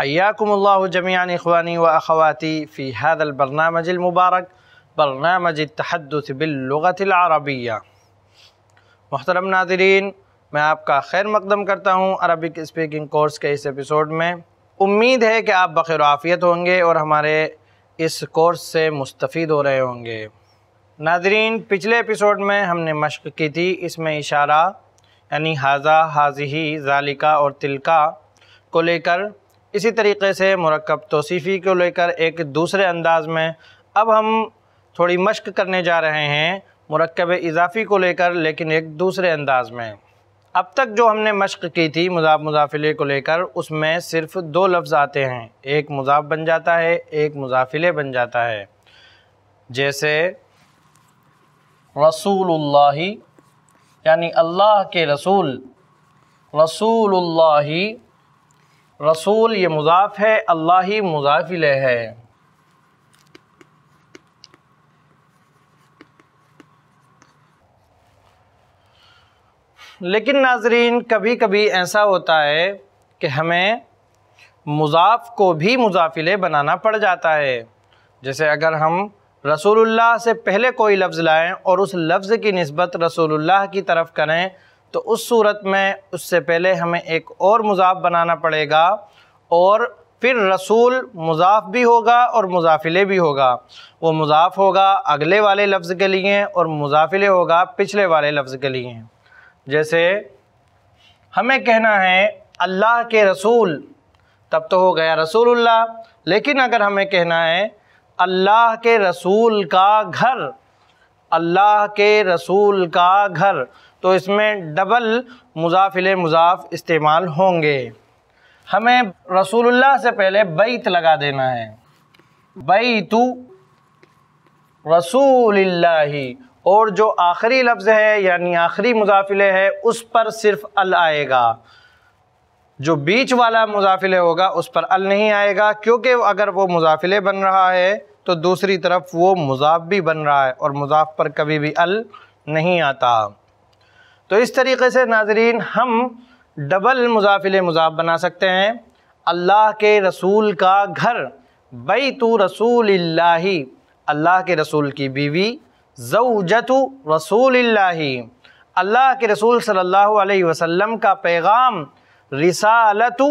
हयाकुमल्ला في هذا व अखवाती برنامج التحدث باللغه العربيه मोहतरम ناظرين मैं आपका खैर मकदम करता हूँ अरबिक स्पीकिंग कोर्स के इस एपिसोड में उम्मीद है कि आप बखैर आफियत होंगे और हमारे इस कोर्स से मुस्तफ़ हो रहे होंगे नाजरीन पिछले एपिसोड में हमने मशक की थी इसमें इशारा यानी हाजा हाजही जालिका और तिलका को लेकर इसी तरीके से मरकब तोसीफ़ी को लेकर एक दूसरे अंदाज में अब हम थोड़ी मश्क करने जा रहे हैं मरकब इजाफ़ी को लेकर लेकिन एक दूसरे अंदाज में अब तक जो हमने मश्क की थी मजाब मुजाफिले को लेकर उसमें सिर्फ दो लफ्ज़ आते हैं एक मजाब बन जाता है एक मुजाफिले बन जाता है जैसे रसूल यानी अल्लाह के रसूल रसूल रसूल ये मुजाफ है अल्लाह ही मुजाफिल है लेकिन नाजरीन कभी कभी ऐसा होता है कि हमें मुजाफ को भी मुजाफिले बनाना पड़ जाता है जैसे अगर हम रसूलुल्लाह से पहले कोई लफ्ज़ लाएं और उस लफ्ज़ की नस्बत रसूलुल्लाह की तरफ करें तो उस सूरत में उससे पहले हमें एक और मुजाफ बनाना पड़ेगा और फिर रसूल मुजाफ भी होगा और मुजाफिले भी होगा वो मुजाफ होगा अगले वाले लफ्ज़ के लिए और मुजाफिले होगा पिछले वाले लफ्ज़ के लिए जैसे हमें कहना है अल्लाह के रसूल तब तो हो गया रसूलुल्लाह लेकिन अगर हमें कहना है अल्लाह के रसूल का घर अल्लाह के रसूल का घर तो इसमें डबल मुजाफिल मुजाफ इस्तेमाल होंगे हमें रसूलुल्लाह से पहले बैत लगा देना है बैतु रसूलुल्लाही और जो आखिरी लफ्ज़ है यानी आखिरी मुजाफिल है उस पर सिर्फ अल आएगा जो बीच वाला मुजाफिल होगा उस पर अल नहीं आएगा क्योंकि अगर वो मुजाफिल बन रहा है तो दूसरी तरफ वो मुजाफ भी बन रहा है और मुजाफ पर कभी भी अल नहीं आता तो इस तरीके से नाजरीन हम डबल मुजाफिल मुजाफ बना सकते हैं अल्लाह के रसूल का घर तो रसूल अल्लाह के रसूल की बीवी जऊजतु रसूल अल्लाह के रसूल सल्लल्लाहु अलैहि वसल्लम का पैगाम रिसालतु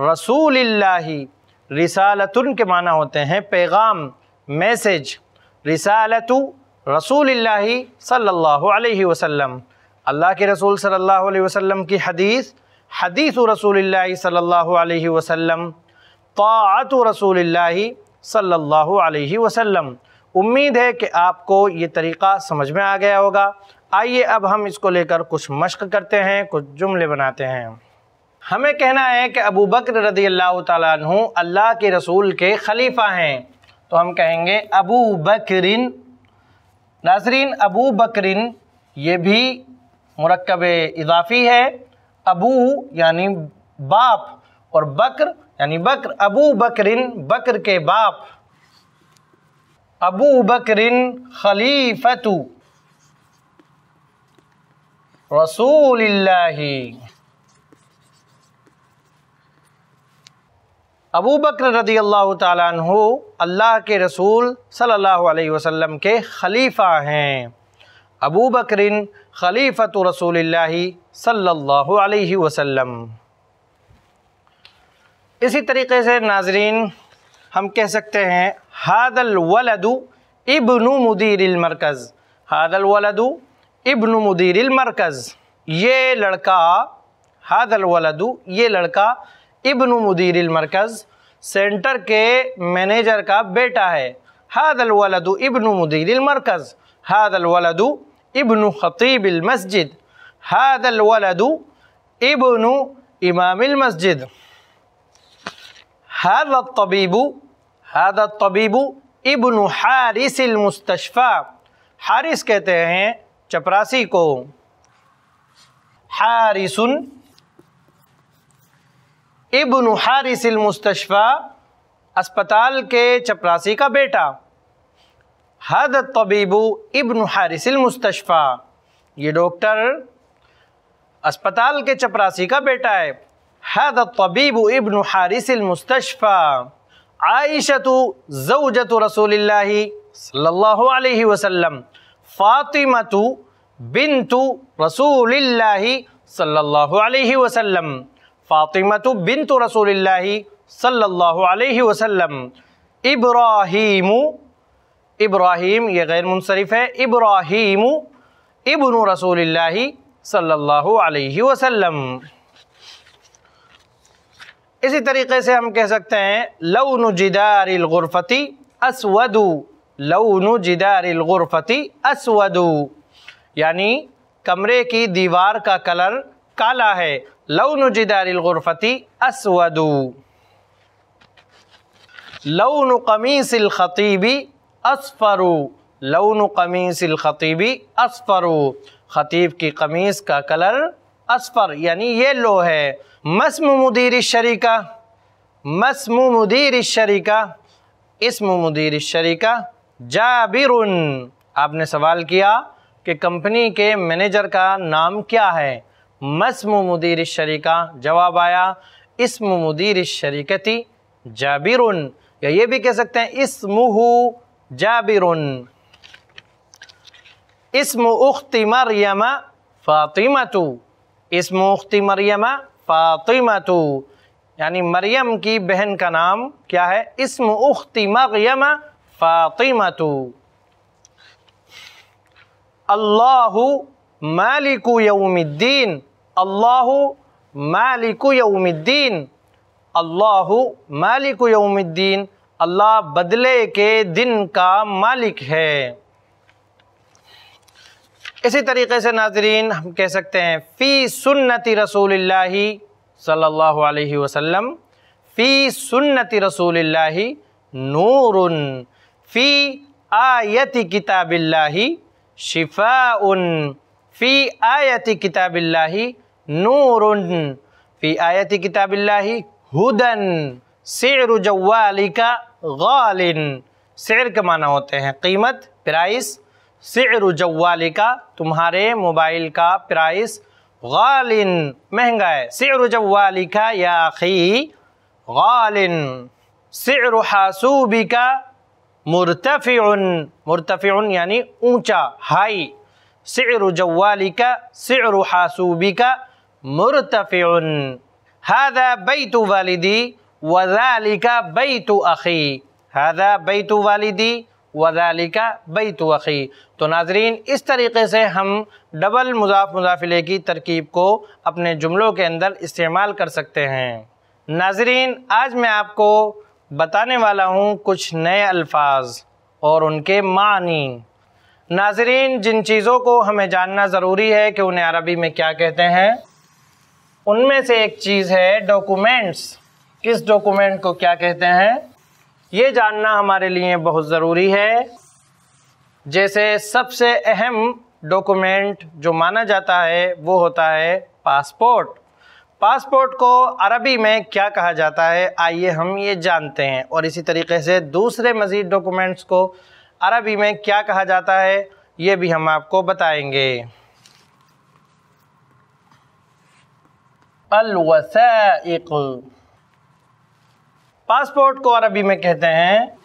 रसूल रिसालतुन के माना होते हैं पैगाम मैसेज रिसालतु रसूल सल्लल्लाहु अलैहि वसल्लम अल्लाह के रसूल सल्लल्लाहु अलैहि वसल्लम की हदीस हदीस रसूल सल्लल्लाहु अलैहि वसल्लम तात रसूल सल्लल्लाहु अलैहि वसल्लम उम्मीद है कि आपको ये तरीक़ा समझ में आ गया होगा आइए अब हम इसको लेकर कुछ मश्क करते हैं कुछ जुमले बनाते हैं हमें कहना है कि अबू बकर रदी अल्लाह तु अल्लाह के रसूल के खलीफा हैं तो हम कहेंगे अबू बकरिन नाजरीन अबू बकरिन ये भी मरकब इजाफ़ी है अबू यानी बाप और बकर यानी बकर अबू बकरिन बकर के बाप अबू बकरिन खलीफतु रसूल अबू बकर रदी अल्लाह तु अल्लाह के रसूल सल्लल्लाहु अलैहि वसल्लम के खलीफ़ा हैं अबू बकरिन खलीफ़त रसूल सल्ला वसम इसी तरीके से नाजरीन हम कह सकते हैं हादल वलदु इब्न मुदीर मरकज़ हादल वलदु इब्न मुदीर मरकज़ ये लड़का हादल वलदु ये लड़का इबन मुदीर मरकज़ सेंटर के मैनेजर का बेटा है हादल वलदु इब्न मुदीर मरकज़ हादल वलदु ابن خطيب मस्जिद हादल الولد ابن इमाम मस्जिद هذا तबीबू هذا तबीबू ابن حارس المستشفى हारिस कहते हैं चपरासी को हारिसन ابن حارس المستشفى अस्पताल के चपरासी का बेटा हद तबीबू इब्न हारिसिल मुस्तशफ़ा ये डॉक्टर अस्पताल के चपरासी का बेटा है हद तबीबू इब्न हारिसिल मुस्तशफ़ा आयशतु जवजत रसूल सल्लल्लाहु अलैहि वसल्लम फ़ातिमतु बिन्तु रसूलिल्लाहि सल्लल्लाहु अलैहि वसल्लम फ़ातिमतु बिन्तु रसूलिल्लाहि सल्लल्लाहु अलैहि वसल्लम इब्राहीम इब्राहिम ये गैर मुनसरफ है इब्राहिम इबन रसूल सल्लल्लाहु अलैहि वसल्लम इसी तरीके से हम कह सकते हैं लवन जिदारफ़ती असवदु लवन जिदारफ़ती असवदु यानी कमरे की दीवार का कलर काला है लवन जिदारफ़ती असवदु लवन कमीसिल ख़तीबी असफ़रू लौन कमीस ख़तीबी असफ़रू ख़तीब की कमीज़ का कलर असफ़र यानी ये लो है मसमु मुदीर शरीका मस्म मुदीर शरीका इसम मुदीर शरीका जाबिर आपने सवाल किया कि कंपनी के मैनेजर का नाम क्या है मसम मुदीर शरीका जवाब आया इसम मुदीर शरीकती जाबिर या ये भी कह सकते हैं इसमहू जाबिर इसम उख्ती मरियमा फ़ातिमा तो इसम उख्ती मरियमा फ़ातिमा तो यानी मरियम की बहन का नाम क्या है इसम उख्ती मरियमा फ़ातिमा तो अल्लाह मालिक यौमिद्दीन अल्लाह मालिक यौमिद्दीन अल्लाह मालिक यौमिद्दीन अल्लाह बदले के दिन का मालिक है इसी तरीके से नाजरीन हम कह सकते हैं फ़ी सुन्नति रसूल सल्लल्लाहु अलैहि वसल्लम फ़ी सुन्नति रसूल नूर फ़ी आयति किताबिल्ला शिफा उन फ़ी आयति किताबिल्ला नूर फ़ी आयति किताबिल्ला हुदन शेर जवालिका गालिन शेर के माना होते हैं कीमत प्राइस शेर जवालिका तुम्हारे मोबाइल का प्राइस गालिन महंगा है शेर जवालिका या खी गालिन शेर हासूबिका मुरतफ़िन मुरतफ़िन यानी ऊंचा हाई शेर जवालिका शेर हासूबिका मुरतफ़िन हादा बैतु वालिदी वजालिका बई तो अखी हदा बई तो वालिदी वजालिका बई तो अखी तो नाजरीन इस तरीके से हम डबल मुजाफ मुजाफिले की तरकीब को अपने जुमलों के अंदर इस्तेमाल कर सकते हैं नाजरीन आज मैं आपको बताने वाला हूँ कुछ नए अल्फाज और उनके मानी नाजरीन जिन चीज़ों को हमें जानना ज़रूरी है कि उन्हें अरबी में क्या कहते हैं उनमें से एक चीज़ है डॉक्यूमेंट्स किस डॉक्यूमेंट को क्या कहते हैं ये जानना हमारे लिए बहुत ज़रूरी है जैसे सबसे अहम डॉक्यूमेंट जो माना जाता है वो होता है पासपोर्ट पासपोर्ट को अरबी में क्या कहा जाता है आइए हम ये जानते हैं और इसी तरीके से दूसरे मज़ीद डॉक्यूमेंट्स को अरबी में क्या कहा जाता है ये भी हम आपको बताएंगे अलवसा पासपोर्ट को अरबी में कहते हैं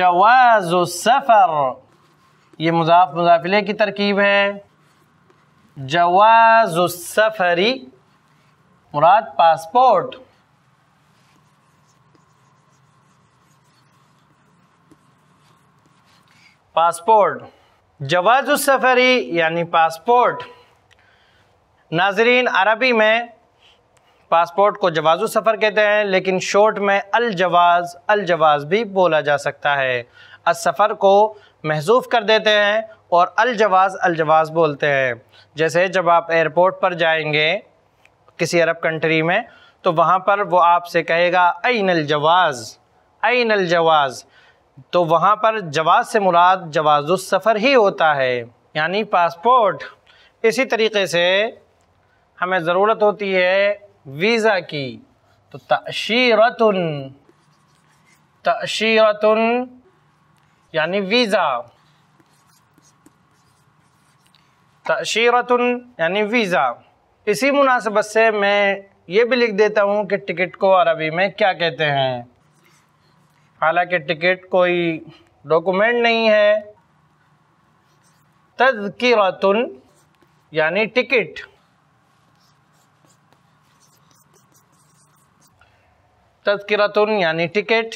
जवाज सफ़र ये मुजाफ मुजाफिले की तरकीब है जवाज सफ़री मुराद पासपोर्ट पासपोर्ट जवाज सफ़री यानी पासपोर्ट नाजरीन अरबी में पासपोर्ट को जवाज़ु सफ़र कहते हैं लेकिन शॉर्ट में अल जवाज़ अल जवाज़ भी बोला जा सकता है असफ़र को महजूफ कर देते हैं और अल जवाज़ अल जवाज़ बोलते हैं जैसे जब आप एयरपोर्ट पर जाएंगे किसी अरब कंट्री में तो वहाँ पर वो आपसे कहेगा जवाज अलजवाज़ अन जवाज तो वहाँ पर जवाज़ से मुराद सफ़र ही होता है यानी पासपोर्ट इसी तरीके से हमें ज़रूरत होती है वीज़ा की तो तशीरतन तशीरतन यानी वीज़ा तशीरतन यानी वीज़ा इसी मुनासिबत से मैं ये भी लिख देता हूँ कि टिकट को अरबी में क्या कहते हैं हालांकि टिकट कोई डॉक्यूमेंट नहीं है तजकिरतन यानी टिकट तस्करतुन यानी टिकट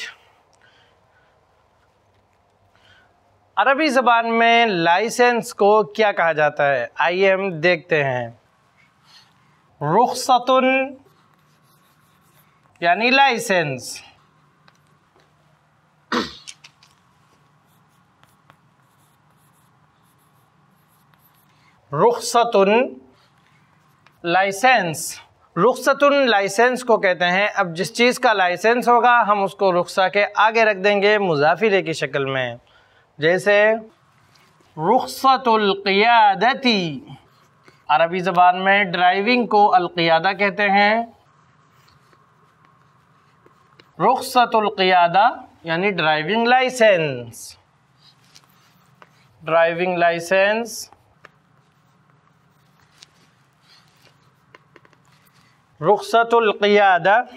अरबी ज़बान में लाइसेंस को क्या कहा जाता है आइए हम देखते हैं रुखसतुन यानी लाइसेंस रुखसतुन लाइसेंस रुख्सतन लाइसेंस को कहते हैं अब जिस चीज़ का लाइसेंस होगा हम उसको रुखसा के आगे रख देंगे मुजाफिले की शक्ल में जैसे रुखसतुल्कियादती अरबी ज़बान में ड्राइविंग को अलक़ियादा कहते हैं रुखसतुल्क़ियादा यानी ड्राइविंग लाइसेंस ड्राइविंग लाइसेंस رخصة القيادة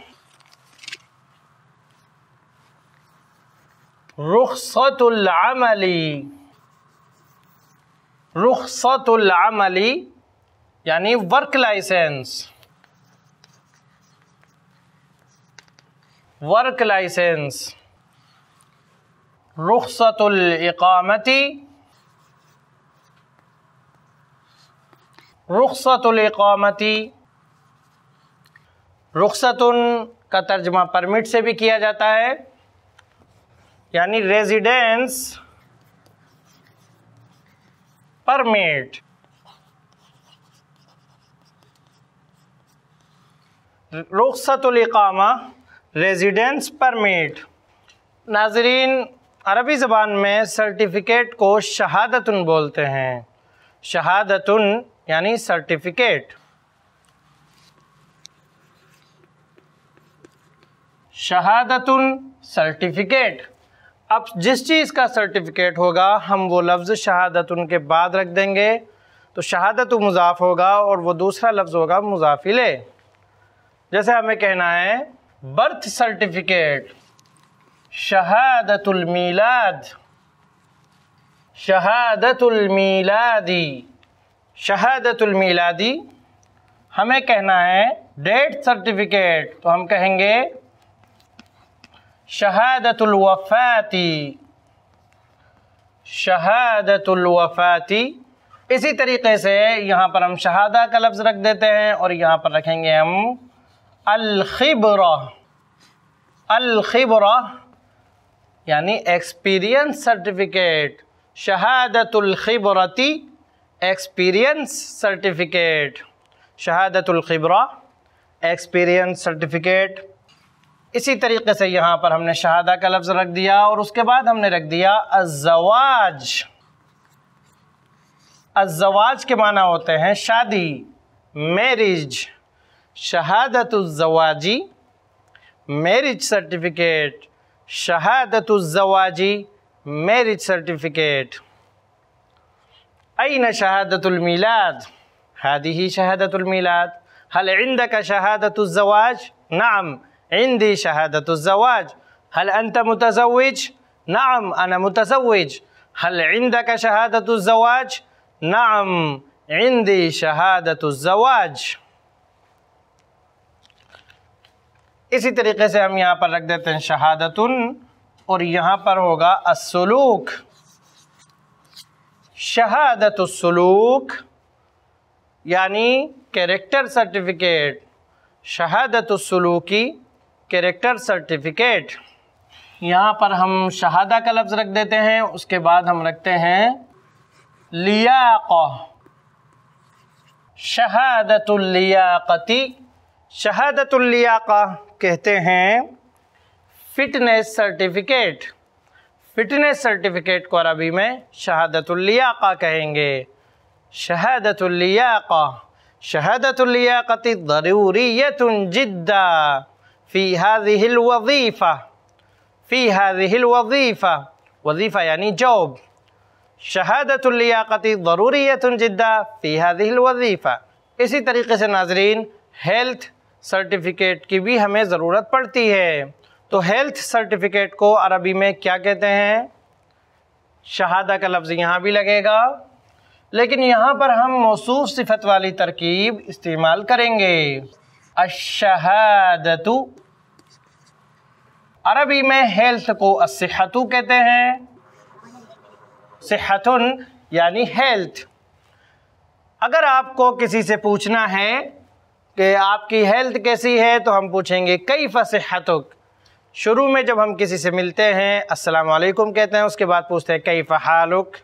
رخصة العمل رخصة العمل يعني ورك لايسنس ورك لايسنس رخصة الإقامة رخصة الإقامة रुखसतुन का तर्जमा परमिट से भी किया जाता है यानी रेजिडेंस परमिट रुखसतुलकामा रेजिडेंस परमिट नाजरीन अरबी ज़बान में सर्टिफिकेट को शहादतन बोलते हैं शहादतन यानी सर्टिफिकेट शहादतुन सर्टिफिकेट अब जिस चीज़ का सर्टिफिकेट होगा हम वो लफ्ज़ शहादतुन के बाद रख देंगे तो शहादत मुजाफ़ होगा और वो दूसरा लफ्ज़ होगा मुजाफिले जैसे हमें कहना है बर्थ सर्टिफिकेट शहादतुलमीलाद शहादतुलमीलादी शहादतुलमीलादी हमें कहना है डेट सर्टिफिकेट तो हम कहेंगे शहादतुलवफ़ाती शहादतुलवफ़ाती इसी तरीके से यहाँ पर हम शहादा का लफ्ज़ रख देते हैं और यहाँ पर रखेंगे हम अलखिबरा अलखिबरा यानी एक्सपीरियंस सर्टिफिकेट शहादतुलखिबरती एक्सपीरियंस सर्टिफिकेट शहादतुलखिबरा एक्सपीरियंस सर्टिफिकेट इसी तरीके से यहाँ पर हमने शहादा का लफ्ज़ रख दिया और उसके बाद हमने रख दिया अजवाज अजवाज के माना होते हैं शादी मैरिज शहादत जवाजी मैरिज सर्टिफिकेट शहादत जवाजी मैरिज सर्टिफिकेट अन शहादतुलमीलाद हादी ही शहादतमीलाद हल इंद का शहादत जवाज नाम عندي شهادة الزواج هل أنت متزوج؟ نعم أنا متزوج هل عندك شهادة الزواج؟ نعم عندي شهادة الزواج اسی طریقے سے ہم یہاں پر رکھ دیتے ہیں शहादतन اور یہاں پر ہوگا السلوک شہادت السلوک یعنی کریکٹر سرٹیفیکیٹ شہادت السلوکی कैरेक्टर सर्टिफिकेट यहाँ पर हम शहादा का लफ्ज़ रख देते हैं उसके बाद हम रखते हैं लिया शहादतुल्लियाक़ती शहादतुल्लियाक़ा कहते हैं फिटनेस सर्टिफिकेट फिटनेस सर्टिफिकेट को अरबी में शहादतुल्लियाक़ा कहेंगे शहादतुल्लियाक़ा शहादतुल्लियाक़ती ज़रूरीत जिद्दा फ़ी हाजिल वजीफ़ा फ़ी हाजिल वजीफ़ा वजीफ़ा यानी जॉब शहादतलियाक़ती ज़रूरीत जिद्दा फ़ी हाजिल वजीफ़ा इसी तरीके से नाजरीन हेल्थ सर्टिफिकेट की भी हमें ज़रूरत पड़ती है तो हेल्थ सर्टिफिकेट को अरबी में क्या कहते हैं शहादा का लफ्ज़ यहाँ भी लगेगा लेकिन यहाँ पर हम मौसू सिफत वाली तरकीब इस्तेमाल करेंगे अशहदतु अरबी में हेल्थ को असहतु कहते हैं सेहतुन यानी हेल्थ अगर आपको किसी से पूछना है कि आपकी हेल्थ कैसी है तो हम पूछेंगे कई फसहतुक शुरू में जब हम किसी से मिलते हैं अस्सलाम वालेकुम कहते हैं उसके बाद पूछते हैं कई फ़ालुक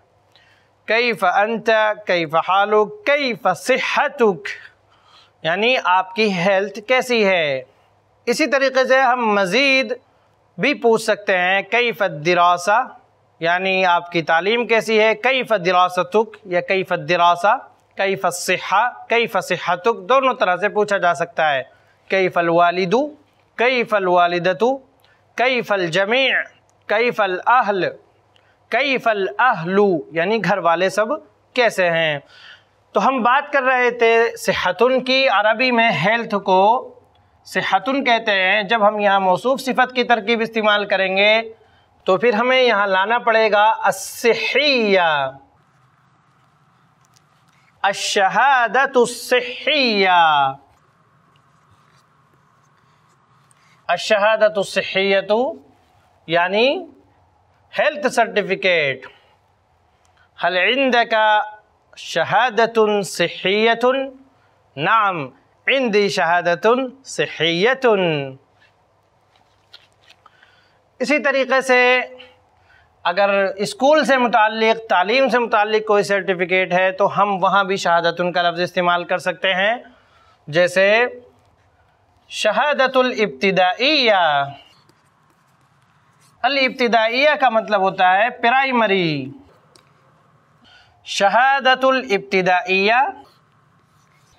कई फ़ंत कई फ़ालुक कई फ़सहतुक यानी आपकी हेल्थ कैसी है इसी तरीके से हम मज़ीद भी पूछ सकते हैं कई फ़दरासा यानी आपकी तालीम कैसी है कई फ़दरासतुक या कई फ़दरासा कई फ़सहा कई फ़सहतुक दोनों तरह से पूछा जा सकता है कई फ़लवालदू कई फ़लवालदतु कई फ़लजमी कई फ़ल अहल कई फ़ल अहलू यानी घर वाले सब कैसे हैं तो हम बात कर रहे थे सेहतुन की अरबी में हेल्थ को सेहतुन कहते हैं जब हम यहाँ मौसूफ सिफत की तरकीब इस्तेमाल करेंगे तो फिर हमें यहाँ लाना पड़ेगा असहिया अशहादत उसहिया अशहादत उसहियत यानी हेल्थ सर्टिफिकेट हल का शहादतुन नाम इंदी शहादतुन सहीतुन इसी तरीके से अगर स्कूल से मुतक तालीम से मुतक कोई सर्टिफिकेट है तो हम वहाँ भी शहादतुन का लफ्ज़ इस्तेमाल कर सकते हैं जैसे शहादतुलब्तदाइया अलब्तदाइया का मतलब होता है प्राइमरी शहादतुल इब्तदाइया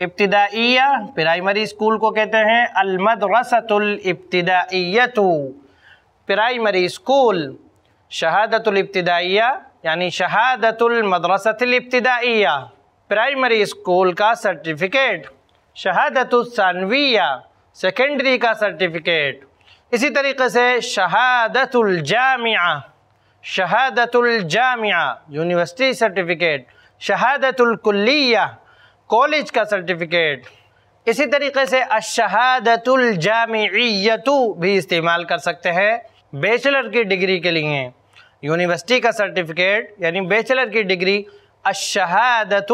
इब्तदाइया प्राइमरी स्कूल को कहते हैं अलमदरसतुल इब्तदाइयतु प्राइमरी स्कूल शहादतुल इब्तदाइया यानी शहादतुल मदरसतुल प्राइमरी स्कूल का सर्टिफिकेट शहादतुलसानविया सेकेंडरी का सर्टिफिकेट इसी तरीके से शहादतुल जामिया शहादतुलजामिया यूनिवर्सिटी सर्टिफिकेट शहादतुल कॉलेज का सर्टिफिकेट इसी तरीके से अशहादतुलजामतु भी इस्तेमाल कर सकते हैं बेचलर की डिग्री के लिए यूनिवर्सिटी का सर्टिफिकेट यानी बेचलर की डिग्री अशहादतुलजामतु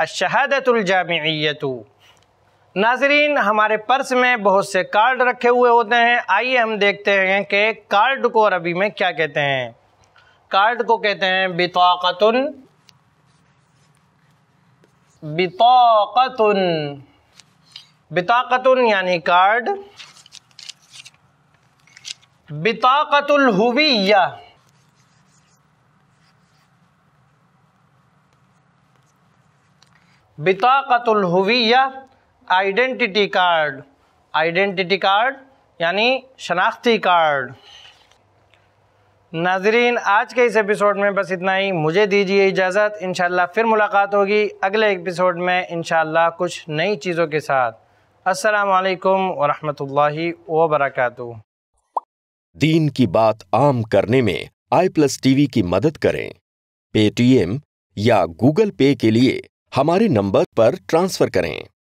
अशहादतुलजामतु नाजरीन हमारे पर्स में बहुत से कार्ड रखे हुए होते हैं आइए हम देखते हैं कि कार्ड को अरबी में क्या कहते हैं कार्ड को कहते हैं बिताकतन बिताकतन बिताकतन यानी कार्ड बिताकतुल हुविया बिताकतुल हुविया आइडेंटिटी कार्ड आइडेंटिटी कार्ड यानी शनाख्ती कार्ड नाजरीन आज के इस एपिसोड में बस इतना ही मुझे दीजिए इजाज़त इन फिर मुलाकात होगी अगले एपिसोड में इन कुछ नई चीज़ों के साथ असलकम वरहमल वबरक दीन की बात आम करने में आई प्लस टीवी की मदद करें पेटीएम या गूगल पे के लिए हमारे नंबर पर ट्रांसफ़र करें